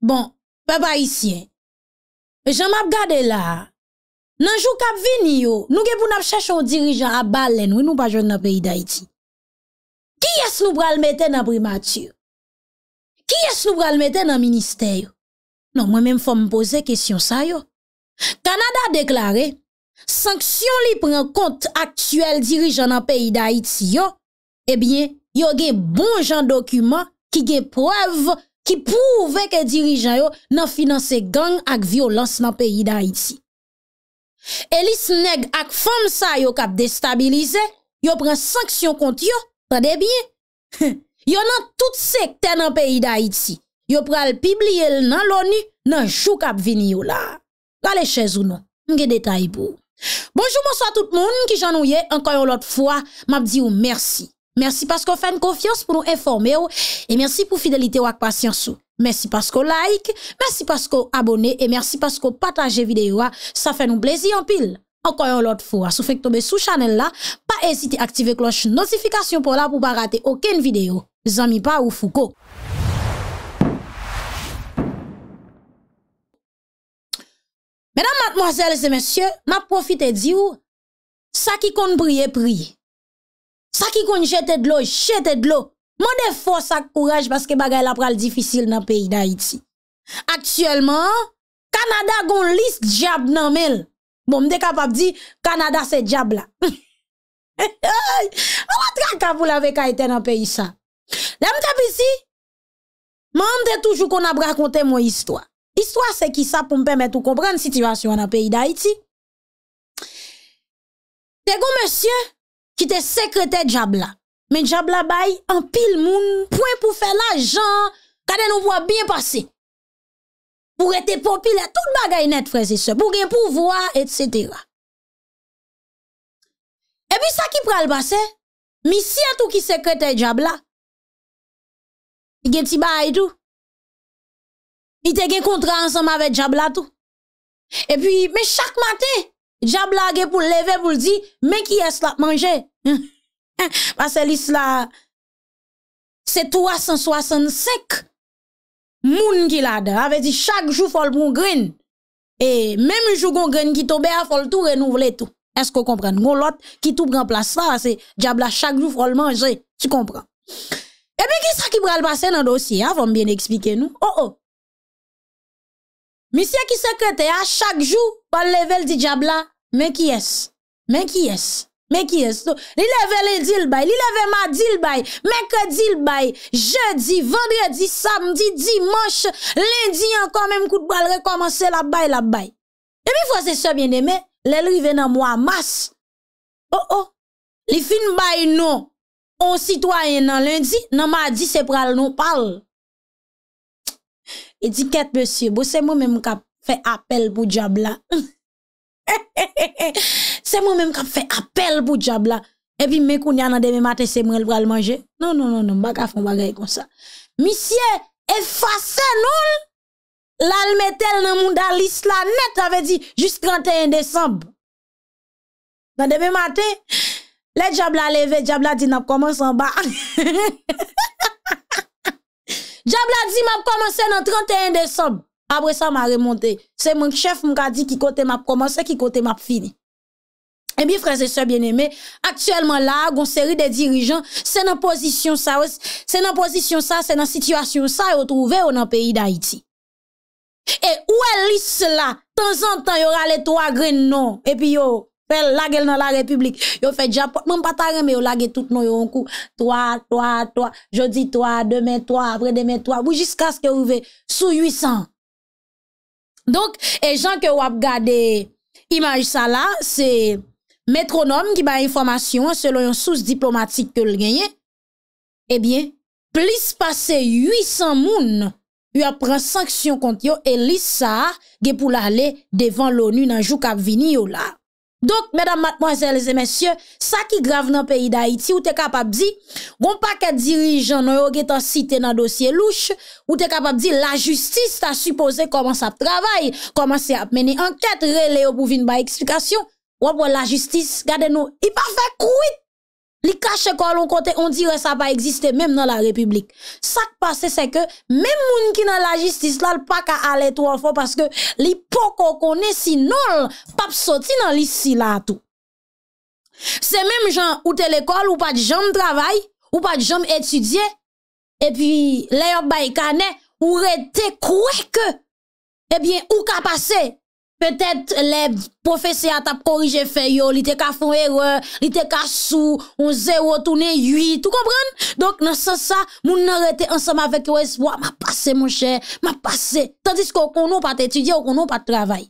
Bon, papayisyen, jama ap gade la, nanjou kap vini yo, nou ge pou nap chèchou dirijan ap balen wè nou pajon nan peyi da iti. Ki yè snou pral metè nan primatür? Ki yè snou pral metè nan minister? Non, mwen mèm fò m'pose kèsyon sa yo. Kanada deklare, sanksyon li pren kont aktyel dirijan nan peyi da iti yo, ebyen, eh yo ge bon jan dokument ki ge prev ki pou veke dirijan yo nan finanse gang ak violans nan peyi da iti. Elis neg ak fam sa yo kap destabilize, yo pren sanksyon kont yo, ta debye? Yo nan tout sekte nan peyi da iti, yo pral pibliye nan loni nan chou kap vini yo la. Kale chezounon, nge detay pou. Bonjou monswa tout moun ki jan ouye, ankayon lot fwa, map diyo mersi. Mersi pasko fèn kofyans pou nou enforme ou, e mersi pou fidelite ou ak pasyans ou. Mersi pasko like, mersi pasko abone, e mersi pasko pataje videyo a, sa fèn nou blezi anpil. Ankoyon lot fwa, sou fèk tombe sou chanel la, pa ezite aktive kloche notifikasyon pou la, pou pa rate oken videyo. Zanmi pa ou fuko. Mèdam matmoazèl zè mèsyè, ma profite di ou, sa ki konn briye priye. Sa ki kon jete dlo, jete dlo, man de fos ak kouraj baske bagay la pral difisil nan peyi da iti. Aksyelman, Kanada gon list jab nan mel. Bon, m de kapap di, Kanada se jab la. An wot rak avou la ve ka ete nan peyi sa. Deme tapisi, man de toujou kon ap rakonte mwen histwa. Histwa se ki sa pou m pemet ou kompran sitivasyon nan peyi da iti. Te kon mesye, ki te sekrete Djabla. Men Djabla bay, an pil moun, pouen pou fè la jan, kade nou vwa bin pase. Pou rete popil, tout bagay net freze se, pou gen pou vwa, et cetera. E pi sa ki pral base, mi si a tou ki sekrete Djabla, ki gen ti bay tou, ki te gen kontra ansan ma ve Djabla tou. E pi, men chak mate, Djabla ge pou leve, pou li di, men ki es la manje, Pasè lis la Se 365 Moun ki lade Ave di chak jou fol moun grin E mèm jou goun grin ki to be a fol tou renouvle tout Esko kompren? Goun lot ki tou bran plas fa Se diabla chak jou fol manje Tu kompren? E mè ki sa ki bran l basen an dosye? Avon m bien ekspike nou? Oh oh Misya ki sekrete a chak jou Pal level di diabla Mè ki yes Mè ki yes Mè ki estou Li leve lè di l'bay, li leve ma di l'bay Mè kè di l'bay Je di, vendredi, samdi, dimanche Lè di yon kon mèm kout pral Rè komanse la bay la bay E mi fwa se sobyen demè Lè lri ven nan mwa mas Oh oh, li fin bay nou On sitwa yon nan lè di Nan ma di se pral nou pal Ediket monsye Bo se mou mèm ka fè apel pou job la Hehehehe Se moun menm ka fe apel pou diabla. Epi mwen koun yan nan deme maten se moun el vral manje. Non, non, non, non, bagafon bagay kon sa. Misye, efase nol. Lal metel nan moun dalis la net ave di, Jus 31 desab. Nan deme maten, Le diabla leve, diabla di nap koman san ba. Diabla di map komanse nan 31 desab. Abre sa ma remonte. Se moun chef mwen ka di ki kote map komanse, Ki kote map fini. Ebi, franse se bieneme, aktuelman la, goun seri de dirijan, se nan pozisyon sa, se nan pozisyon sa, se nan sityasyon sa, yo trouve yo nan peyi da iti. E ou elis la, tan zan tan, yo rale to agren non, epi yo, pel lage nan la republik, yo fe dja, moun pata reme, yo lage tout non, yo ronkou, toa, toa, toa, jodi toa, demen toa, vre demen toa, bou jiska se ke ouve, sou 800. Donk, e jan ke wap gade imaj sa la, se metronom ki ba informasyon selon yon sous diplomatik ke l genye, ebyen, eh plis pase 800 moun yon pren sanksyon kont yo elisa ge pou la le devan l'ONU nan jouk ap vini yo la. Dok, medan matmoazèles e mèsyon, sa ki grav nan peyi da Haiti ou te kapap di, goun pa ket dirijan nou yo ge tan site nan dosye louche, ou te kapap di, la justis ta suppose koman sa ap travay, koman se ap meni anket, re le yo pou vin ba eksplikasyon, Wap wè la jistis, gade nou, i pa fè kouit. Li kache kol ou kote, on dire sa pa egziste mèm nan la republik. Sa k passe se ke, mèm moun ki nan la jistis lal pa ka ale to anfo paske li poko kone si non, pap soti nan li si lato. Se mèm jan ou te lekol, ou pa di jom travay, ou pa di jom etudye, epi lè yon baykane, ou re te kouè ke, epi ou ka pase. Petet le profese a tap korije fe yo, li te ka fon ere, li te ka sou, on ze wotounen yu, tou kompran? Donk nan sa sa, moun nan rete ansam avek yo eswa, ma pase monshe, ma pase. Tandis kon konon pa te etudye, konon pa te travay.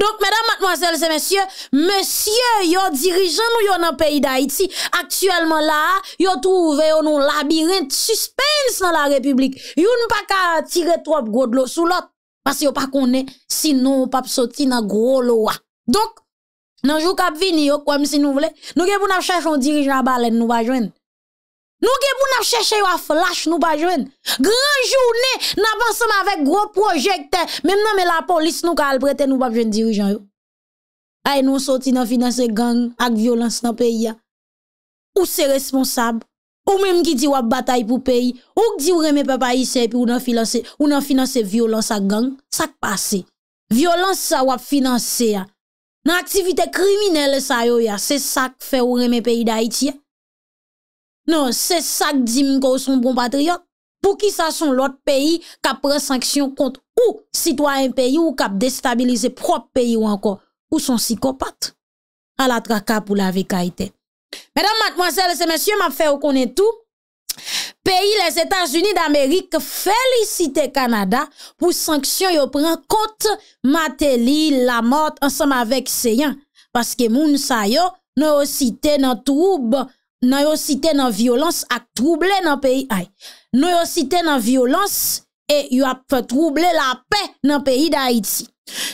Donk medan matmwazel se monsye, monsye yo dirijan nou yo nan peyi da iti. Aktuelman la, yo touve yo nou labirint suspens nan la republik. Yo nou pa ka tiretrop godlo sou lot. Basi yo pa konen, sinon ou pap soti nan gro lowa. Dok, nanjou kap vini yo, kwa misi nou vle, nou gen pou nap chèche yon dirijan balen nou bajwen. Nou gen pou nap chèche yon flash nou bajwen. Gran jounen, nan bansan me avèk gro projekte, mèm nan me la polis nou ka alpretè nou pap jen dirijan yo. Ay, nou soti nan finanse gang ak violans nan peya. Ou se responsab? Ou menm ki di wap batay pou peyi. Ou ki di ou reme pe payise pi ou nan finanse violans a gang. Sak pase. Violans sa wap finanse ya. Nan aktivite kriminele sa yo ya. Se sak fe ou reme peyi da iti ya. Non, se sak di mka ou son bon patriote. Pou ki sa son lot peyi ka pren sanksyon kont ou sitwa en peyi ou kap destabilize prop peyi ou anko. Ou son psikopat. Al atra kap ou la veka ite. Madame, mademoiselles et messieurs, ma fè ou konen tou, peyi les Etats-Unis d'Amérique félicite Kanada pou sanksyon yo pren kont Mateli, la mort, ansem avèk seyen. Paske moun sa yo, nou yo site nan troub, nou yo site nan violans ak trouble nan peyi. Nou yo site nan violans e yo ap fè trouble la pey nan peyi d'Haïti.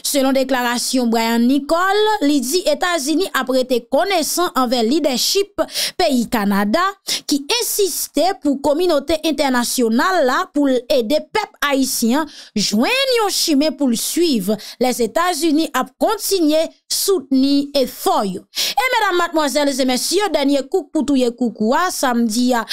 Selon deklarasyon Brian Nicole, li di Etats-Unis ap rete konesan anve leadership peyi Kanada ki insistè pou kominote internasyonal la pou l'ede pep Haitien, jwen yon chime pou l'suiv les Etats-Unis ap kontinye soutenye e foy. E medan matmozèles et messieurs, denye koukou touye koukou a, samdi ya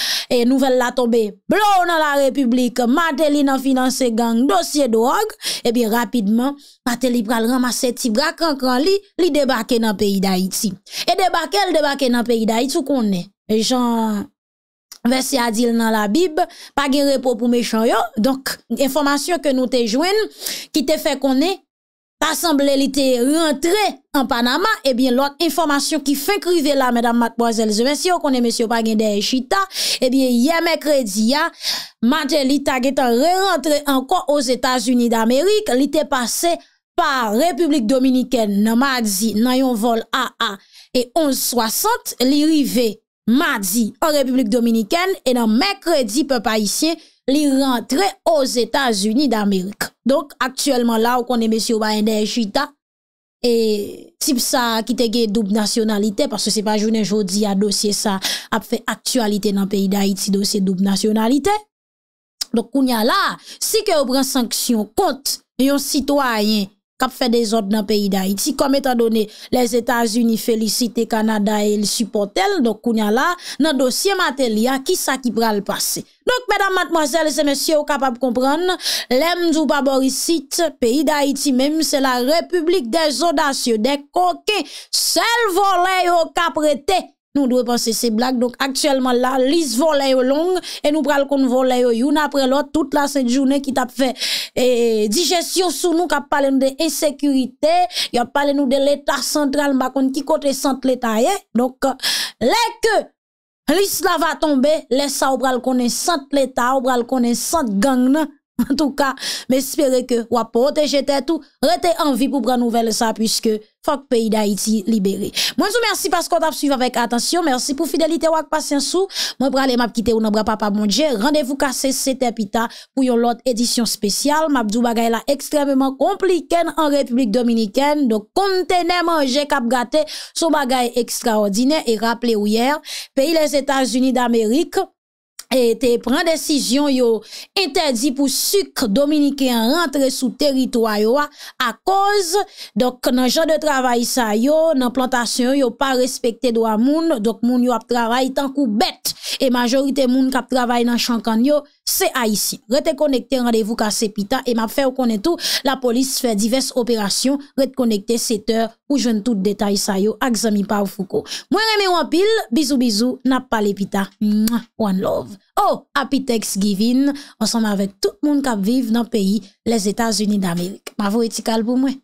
nouvel la tombe, blou nan la republik, madelina finanse gang, dosye do og, e eh bi rapidman... Ate li pral ramase ti brakran kran li, li debake nan peyi da iti. E debake, li debake nan peyi da iti ou konen. E jan, ve se adil nan la bib, pa gen repopou me chan yo. Donk, informasyon ke nou te jwen, ki te fe konen, ta semble li te rentre an Panama, e bien lout informasyon ki fe krive la, medan Mat Boazel, ze men syo, konen men syo pa gen de Echita, e bien yeme kredi ya, maten li ta getan re rentre an kon o Zetas Uni d'Amerik, li te pase... pa Republik Dominikèn nan madzi nan yon vol AA e 11.60 li rive madzi an Republik Dominikèn e nan Mekredi pe pa isye li rentre os Etats-Unis d'Amerik. Donk, aktuelman la ou kon eme si ou bayen de Echita e tip sa ki te ge doub nasyonalite parce se pa jounen jodi a dosye sa ap fe aktualite nan peyi d'Aiti dosye doub nasyonalite. Donk, kounya la, si ke ou pren sanksyon kont yon sitwayen kap fè de zot nan peyi da iti, kom etan donè les Etats-Unis fèlicite Kanada el supportel, dok kounya la nan dosye materli a kisa ki pral pase. Dok, mèdam matmozèl, se mèsyè ou kapap kompran, lèm djou pa borisit, peyi da iti mèm, se la republik de zot dan se de koke, sel vole yo kap rete. nou dwe panse se blag, donk aktyelman la, lis volay yo long, e nou pral kon volay yo yon, apre lo, tout la se jounen ki tap fe, e dijesyon sou nou, ka palen nou de esekurite, ya palen nou de leta sentral, bakon ki kote sent leta ye, donk leke, lis la va tombe, lesa ou pral konen sent leta, ou pral konen sent gang nan, En tout cas, m'espérer que ou protéger tout, rete en vie pour prendre nouvelle ça puisque fuck pays d'Haïti libéré. Moi vous merci parce qu'on t'a suivi avec attention, merci pour fidélité ou patience sou. Moi pour aller m'a quitter ou bras papa mon Dieu. Rendez-vous cassé c'était pita pour une autre édition spéciale. M'a dou bagay la extrêmement compliqué en République dominicaine. Donc contenez manger cap gâté, son bagay extraordinaire et rappelez ou hier, pays les États-Unis d'Amérique E te pren desisyon yo interdi pou suk Dominiken rentre sou teritwa yo a koz. Dok nan jan de travay sa yo, nan plantasyon yo pa respekte do a moun. Dok moun yo ap travay tankou bet. E majorite moun kap travay nan chankan yo, se a isi. Rete konekte, radevou kase pita. E map fè ou konen tou, la polis fè diverse operasyon. Rete konekte, sete or. Ou jwen tout detay sayo ak zami pa ou foko. Mwen reme wapil, bizou bizou, nap pale pita. One love. Oh, happy Thanksgiving. Ansama avèk tout moun kap viv nan peyi, les Etats-Unis d'Amerik. Mavou etikal pou mwen.